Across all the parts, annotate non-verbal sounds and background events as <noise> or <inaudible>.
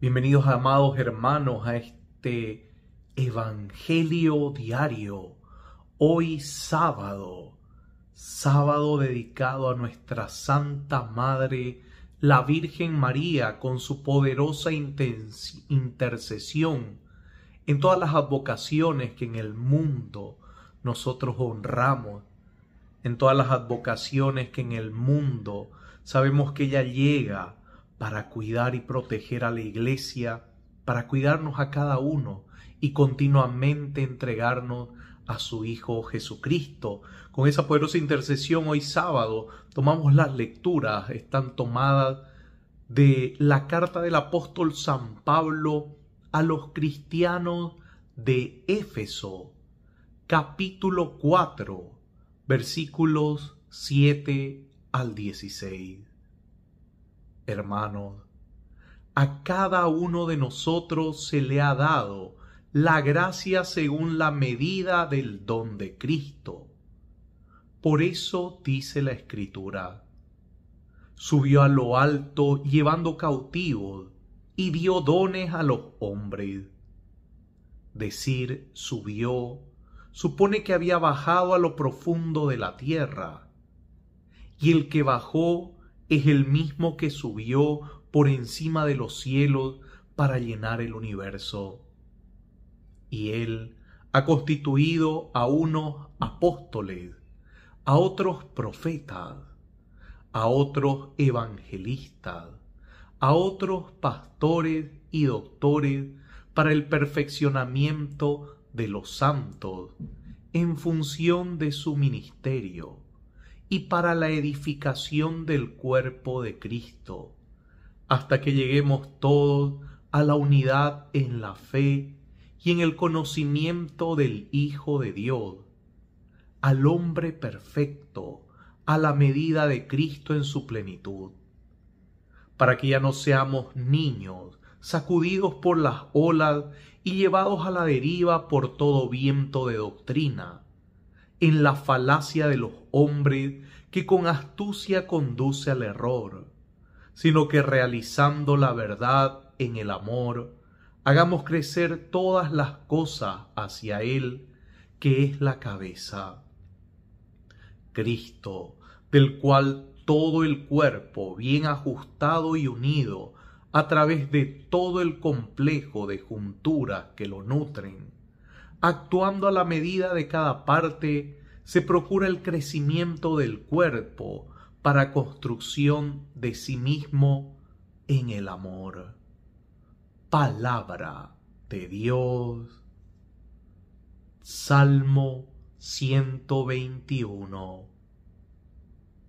Bienvenidos amados hermanos a este Evangelio Diario, hoy sábado, sábado dedicado a nuestra Santa Madre, la Virgen María, con su poderosa intercesión en todas las advocaciones que en el mundo nosotros honramos, en todas las advocaciones que en el mundo sabemos que ella llega para cuidar y proteger a la iglesia, para cuidarnos a cada uno y continuamente entregarnos a su Hijo Jesucristo. Con esa poderosa intercesión hoy sábado tomamos las lecturas, están tomadas de la carta del apóstol San Pablo a los cristianos de Éfeso, capítulo 4, versículos 7 al 16 hermanos, a cada uno de nosotros se le ha dado la gracia según la medida del don de Cristo. Por eso dice la Escritura, subió a lo alto llevando cautivos y dio dones a los hombres. Decir subió supone que había bajado a lo profundo de la tierra, y el que bajó es el mismo que subió por encima de los cielos para llenar el universo. Y Él ha constituido a unos apóstoles, a otros profetas, a otros evangelistas, a otros pastores y doctores para el perfeccionamiento de los santos en función de su ministerio y para la edificación del cuerpo de Cristo, hasta que lleguemos todos a la unidad en la fe y en el conocimiento del Hijo de Dios, al hombre perfecto, a la medida de Cristo en su plenitud, para que ya no seamos niños sacudidos por las olas y llevados a la deriva por todo viento de doctrina en la falacia de los hombres que con astucia conduce al error, sino que realizando la verdad en el amor, hagamos crecer todas las cosas hacia Él, que es la cabeza. Cristo, del cual todo el cuerpo, bien ajustado y unido, a través de todo el complejo de junturas que lo nutren, actuando a la medida de cada parte, se procura el crecimiento del cuerpo para construcción de sí mismo en el amor. Palabra de Dios. Salmo 121.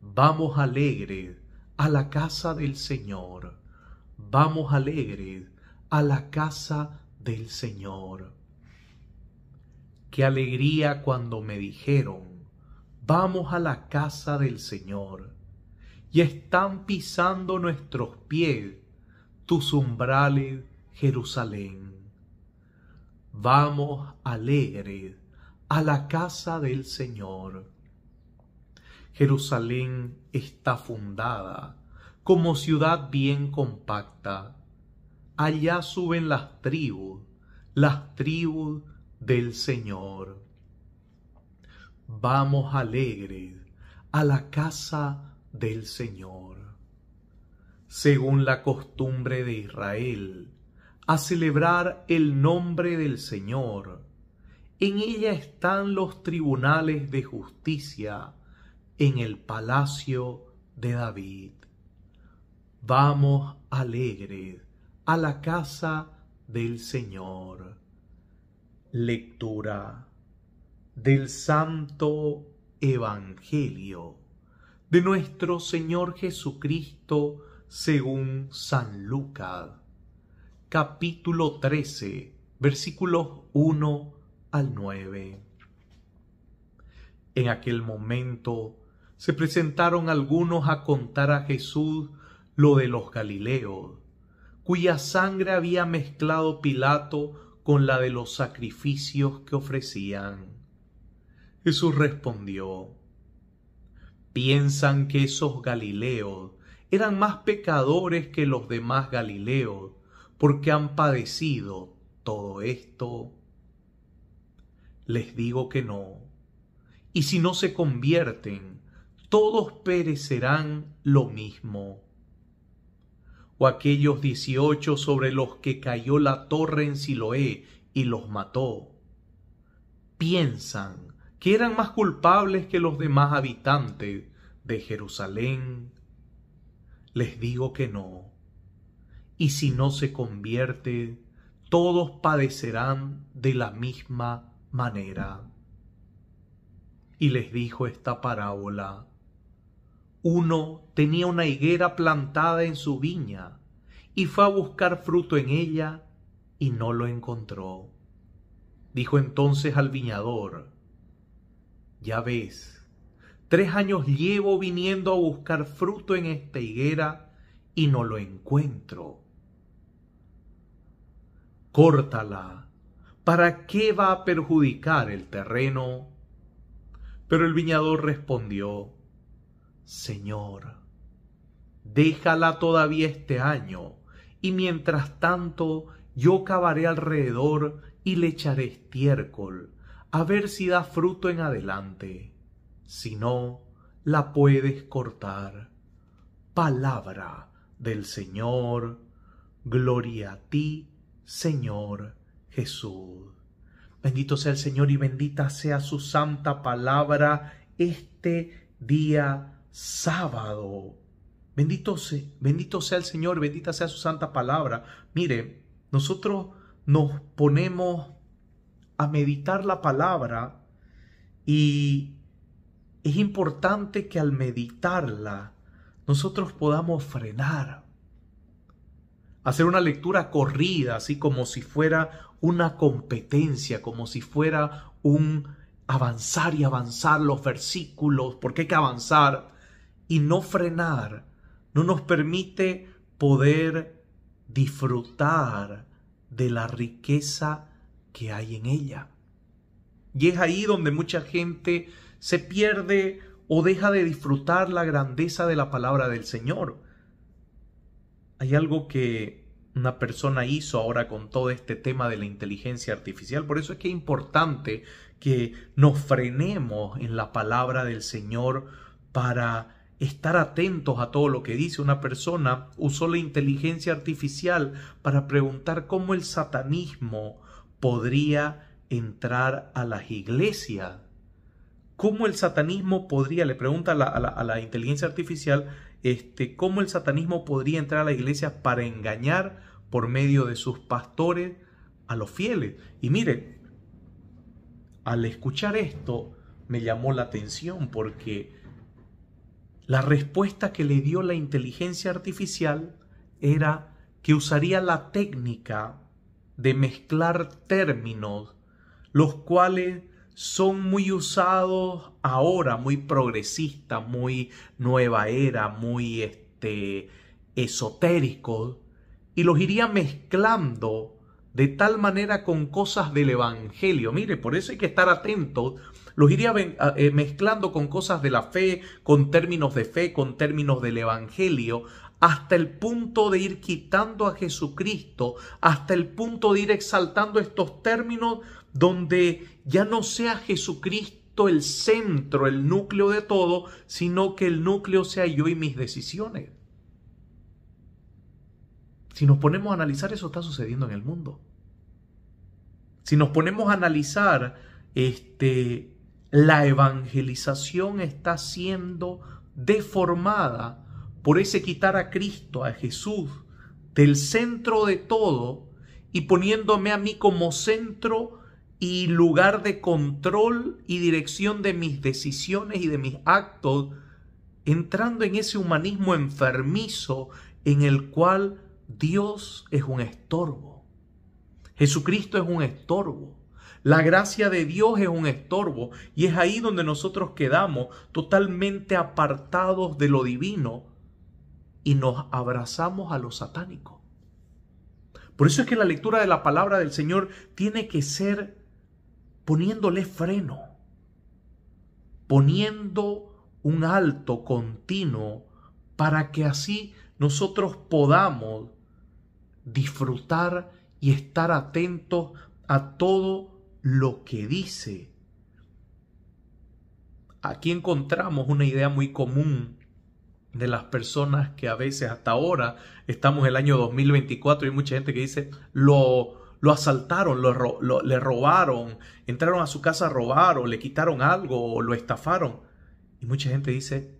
Vamos alegres a la casa del Señor. Vamos alegres a la casa del Señor Qué alegría cuando me dijeron, vamos a la casa del Señor. Y están pisando nuestros pies tus umbrales, Jerusalén. Vamos alegres a la casa del Señor. Jerusalén está fundada como ciudad bien compacta. Allá suben las tribus, las tribus del Señor. Vamos alegres a la casa del Señor. Según la costumbre de Israel, a celebrar el nombre del Señor. En ella están los tribunales de justicia en el palacio de David. Vamos alegres a la casa del Señor. Lectura del Santo Evangelio de nuestro Señor Jesucristo según San Lucas, capítulo 13, versículos 1 al 9. En aquel momento se presentaron algunos a contar a Jesús lo de los Galileos, cuya sangre había mezclado Pilato con la de los sacrificios que ofrecían. Jesús respondió, Piensan que esos Galileos eran más pecadores que los demás Galileos, porque han padecido todo esto. Les digo que no. Y si no se convierten, todos perecerán lo mismo o aquellos dieciocho sobre los que cayó la torre en Siloé y los mató. Piensan que eran más culpables que los demás habitantes de Jerusalén. Les digo que no. Y si no se convierte, todos padecerán de la misma manera. Y les dijo esta parábola uno tenía una higuera plantada en su viña y fue a buscar fruto en ella y no lo encontró. Dijo entonces al viñador, Ya ves, tres años llevo viniendo a buscar fruto en esta higuera y no lo encuentro. Córtala, ¿para qué va a perjudicar el terreno? Pero el viñador respondió, Señor, déjala todavía este año, y mientras tanto yo cavaré alrededor y le echaré estiércol, a ver si da fruto en adelante. Si no, la puedes cortar. Palabra del Señor. Gloria a ti, Señor Jesús. Bendito sea el Señor y bendita sea su santa palabra este día sábado. Bendito sea, bendito sea el Señor, bendita sea su santa palabra. Mire, nosotros nos ponemos a meditar la palabra y es importante que al meditarla nosotros podamos frenar, hacer una lectura corrida, así como si fuera una competencia, como si fuera un avanzar y avanzar los versículos, porque hay que avanzar y no frenar no nos permite poder disfrutar de la riqueza que hay en ella. Y es ahí donde mucha gente se pierde o deja de disfrutar la grandeza de la palabra del Señor. Hay algo que una persona hizo ahora con todo este tema de la inteligencia artificial, por eso es que es importante que nos frenemos en la palabra del Señor para estar atentos a todo lo que dice una persona, usó la inteligencia artificial para preguntar cómo el satanismo podría entrar a las iglesias. ¿Cómo el satanismo podría, le pregunta a la, inteligencia artificial, este, cómo el satanismo podría entrar a la iglesia para engañar por medio de sus pastores a los fieles? Y mire, al escuchar esto me llamó la atención porque la respuesta que le dio la inteligencia artificial era que usaría la técnica de mezclar términos, los cuales son muy usados ahora, muy progresista, muy nueva era, muy este, esotéricos, y los iría mezclando de tal manera con cosas del Evangelio. Mire, por eso hay que estar atento, Los iría eh, mezclando con cosas de la fe, con términos de fe, con términos del Evangelio, hasta el punto de ir quitando a Jesucristo, hasta el punto de ir exaltando estos términos donde ya no sea Jesucristo el centro, el núcleo de todo, sino que el núcleo sea yo y mis decisiones. Si nos ponemos a analizar, eso está sucediendo en el mundo. Si nos ponemos a analizar, este, la evangelización está siendo deformada por ese quitar a Cristo, a Jesús, del centro de todo y poniéndome a mí como centro y lugar de control y dirección de mis decisiones y de mis actos, entrando en ese humanismo enfermizo en el cual Dios es un estorbo. Jesucristo es un estorbo. La gracia de Dios es un estorbo y es ahí donde nosotros quedamos totalmente apartados de lo divino y nos abrazamos a lo satánico. Por eso es que la lectura de la palabra del Señor tiene que ser poniéndole freno, poniendo un alto continuo para que así nosotros podamos disfrutar y estar atentos a todo lo que dice. Aquí encontramos una idea muy común de las personas que a veces hasta ahora estamos en el año 2024 y hay mucha gente que dice lo, lo asaltaron, lo, le robaron, entraron a su casa a robar o le quitaron algo o lo estafaron. Y mucha gente dice,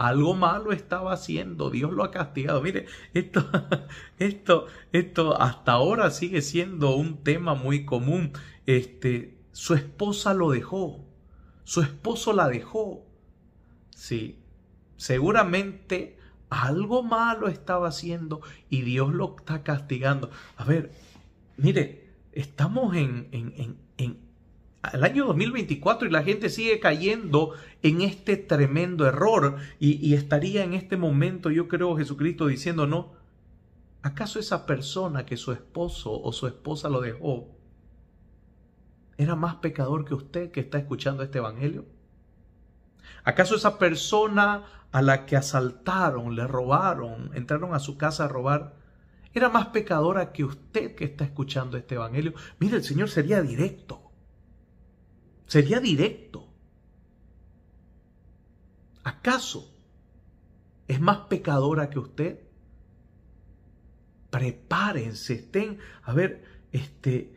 algo malo estaba haciendo, Dios lo ha castigado. Mire, esto, <laughs> esto, esto hasta ahora sigue siendo un tema muy común. Este, su esposa lo dejó, su esposo la dejó. Sí, seguramente algo malo estaba haciendo y Dios lo está castigando. A ver, mire, estamos en, en, en al año 2024 y la gente sigue cayendo en este tremendo error y, estaría en este momento, yo creo, Jesucristo diciendo, no, ¿acaso esa persona que su esposo o su esposa lo dejó era más pecador que usted que está escuchando este evangelio? ¿Acaso esa persona a la que asaltaron, le robaron, entraron a su casa a robar, era más pecadora que usted que está escuchando este evangelio? Mire, el Señor sería directo. Sería directo. ¿Acaso es más pecadora que usted? Prepárense, estén, a ver, este,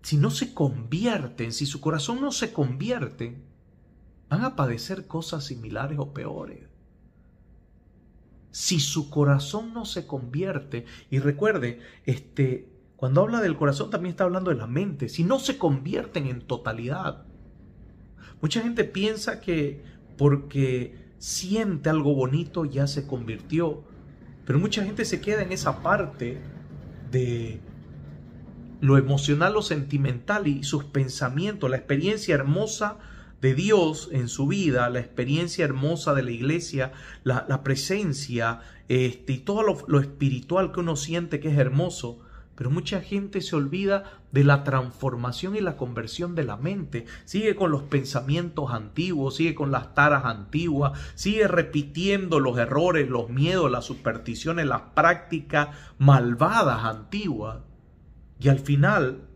si no se convierten, si su corazón no se convierte, van a padecer cosas similares o peores. Si su corazón no se convierte, y recuerde, este, cuando habla del corazón también está hablando de la mente, si no se convierten en totalidad, Mucha gente piensa que porque siente algo bonito ya se convirtió, pero mucha gente se queda en esa parte de lo emocional, lo sentimental y sus pensamientos, la experiencia hermosa de Dios en su vida, la experiencia hermosa de la iglesia, la, presencia este, y todo lo, lo espiritual que uno siente que es hermoso, pero mucha gente se olvida de la transformación y la conversión de la mente. Sigue con los pensamientos antiguos, sigue con las taras antiguas, sigue repitiendo los errores, los miedos, las supersticiones, las prácticas malvadas antiguas. Y al final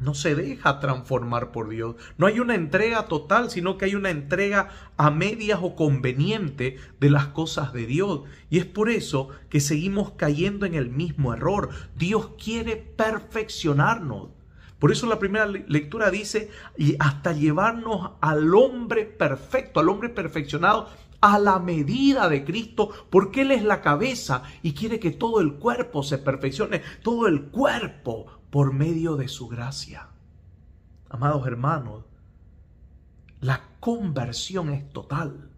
no se deja transformar por Dios. No hay una entrega total, sino que hay una entrega a medias o conveniente de las cosas de Dios. Y es por eso que seguimos cayendo en el mismo error. Dios quiere perfeccionarnos. Por eso la primera lectura dice, hasta llevarnos al hombre perfecto, al hombre perfeccionado, a la medida de Cristo, porque Él es la cabeza y quiere que todo el cuerpo se perfeccione, todo el cuerpo por medio de su gracia. Amados hermanos, la conversión es total.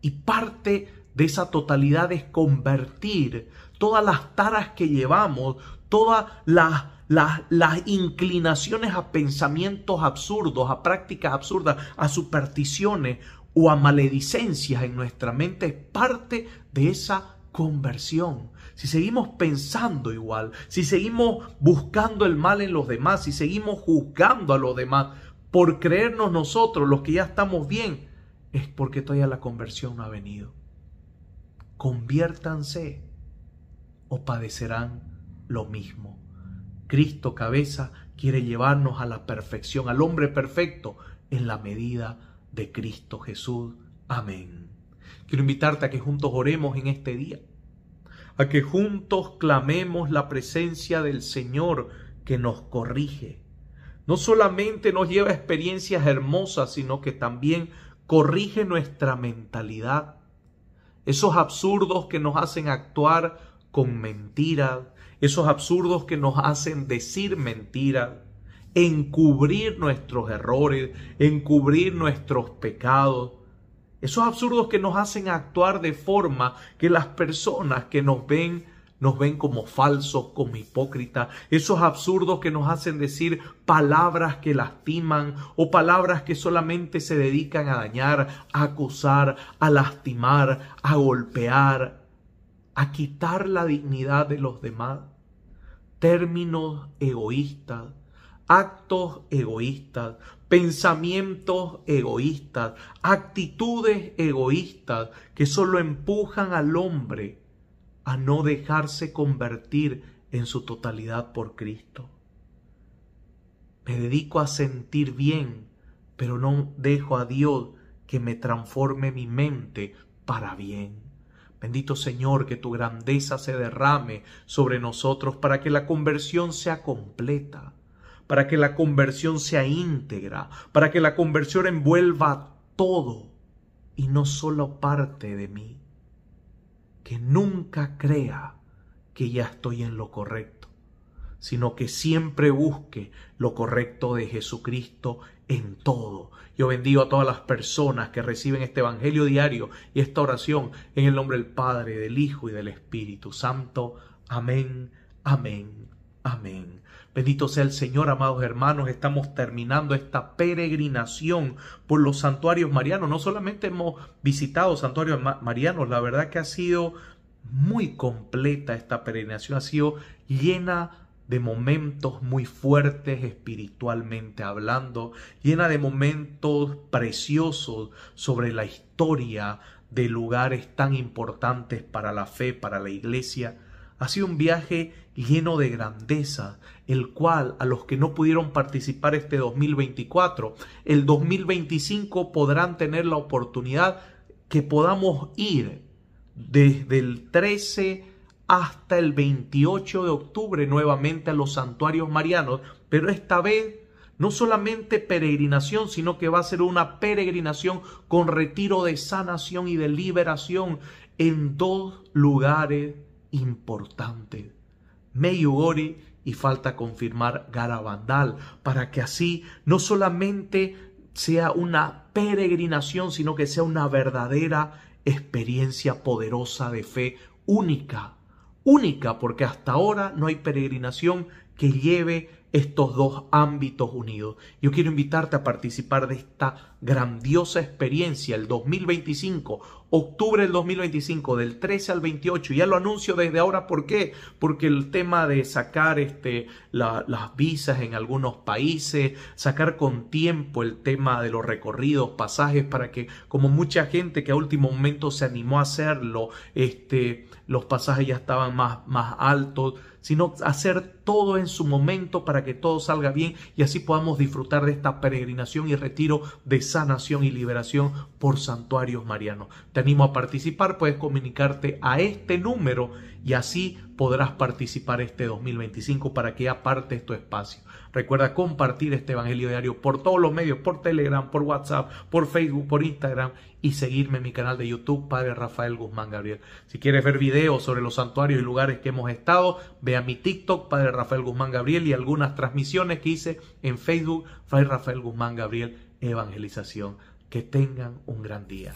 Y parte de esa totalidad es convertir todas las taras que llevamos, todas las, las, inclinaciones a pensamientos absurdos, a prácticas absurdas, a supersticiones o a maledicencias en nuestra mente, es parte de esa conversión, si seguimos pensando igual, si seguimos buscando el mal en los demás, si seguimos juzgando a los demás por creernos nosotros los que ya estamos bien, es porque todavía la conversión no ha venido. Conviértanse o padecerán lo mismo. Cristo cabeza quiere llevarnos a la perfección, al hombre perfecto, en la medida de Cristo Jesús. Amén. Quiero invitarte a que juntos oremos en este día a que juntos clamemos la presencia del Señor que nos corrige. No solamente nos lleva experiencias hermosas, sino que también corrige nuestra mentalidad. Esos absurdos que nos hacen actuar con mentiras, esos absurdos que nos hacen decir mentiras, encubrir nuestros errores, encubrir nuestros pecados, esos absurdos que nos hacen actuar de forma que las personas que nos ven nos ven como falsos, como hipócritas, esos absurdos que nos hacen decir palabras que lastiman o palabras que solamente se dedican a dañar, a acusar, a lastimar, a golpear, a quitar la dignidad de los demás. Términos egoístas, actos egoístas, pensamientos egoístas, actitudes egoístas que solo empujan al hombre a no dejarse convertir en su totalidad por Cristo. Me dedico a sentir bien, pero no dejo a Dios que me transforme mi mente para bien. Bendito Señor, que tu grandeza se derrame sobre nosotros para que la conversión sea completa para que la conversión sea íntegra, para que la conversión envuelva todo y no solo parte de mí. Que nunca crea que ya estoy en lo correcto, sino que siempre busque lo correcto de Jesucristo en todo. Yo bendigo a todas las personas que reciben este Evangelio diario y esta oración en el nombre del Padre, del Hijo y del Espíritu Santo. Amén, amén, amén. Bendito sea el Señor, amados hermanos. Estamos terminando esta peregrinación por los santuarios marianos. No solamente hemos visitado santuarios marianos, la verdad que ha sido muy completa esta peregrinación. Ha sido llena de momentos muy fuertes espiritualmente hablando, llena de momentos preciosos sobre la historia de lugares tan importantes para la fe, para la iglesia. Ha sido un viaje lleno de grandeza, el cual a los que no pudieron participar este 2024, el 2025 podrán tener la oportunidad que podamos ir desde el 13 hasta el 28 de octubre nuevamente a los santuarios marianos, pero esta vez no solamente peregrinación, sino que va a ser una peregrinación con retiro de sanación y de liberación en dos lugares importante. Meyugori y falta confirmar Garabandal para que así no solamente sea una peregrinación, sino que sea una verdadera experiencia poderosa de fe única. Única porque hasta ahora no hay peregrinación que lleve estos dos ámbitos unidos. Yo quiero invitarte a participar de esta grandiosa experiencia el 2025, octubre del 2025, del 13 al 28. Ya lo anuncio desde ahora, ¿por qué? Porque el tema de sacar este, las visas en algunos países, sacar con tiempo el tema de los recorridos, pasajes, para que como mucha gente que a último momento se animó a hacerlo, este, los pasajes ya estaban más, más altos sino hacer todo en su momento para que todo salga bien y así podamos disfrutar de esta peregrinación y retiro de sanación y liberación por santuarios marianos. Te animo a participar, puedes comunicarte a este número y así podrás participar este 2025 para que apartes tu espacio. Recuerda compartir este Evangelio Diario por todos los medios, por Telegram, por WhatsApp, por Facebook, por Instagram y seguirme en mi canal de YouTube, Padre Rafael Guzmán Gabriel. Si quieres ver videos sobre los santuarios y lugares que hemos estado, ve a mi TikTok, Padre Rafael Guzmán Gabriel, y algunas transmisiones que hice en Facebook, Padre Rafael Guzmán Gabriel, Evangelización. Que tengan un gran día.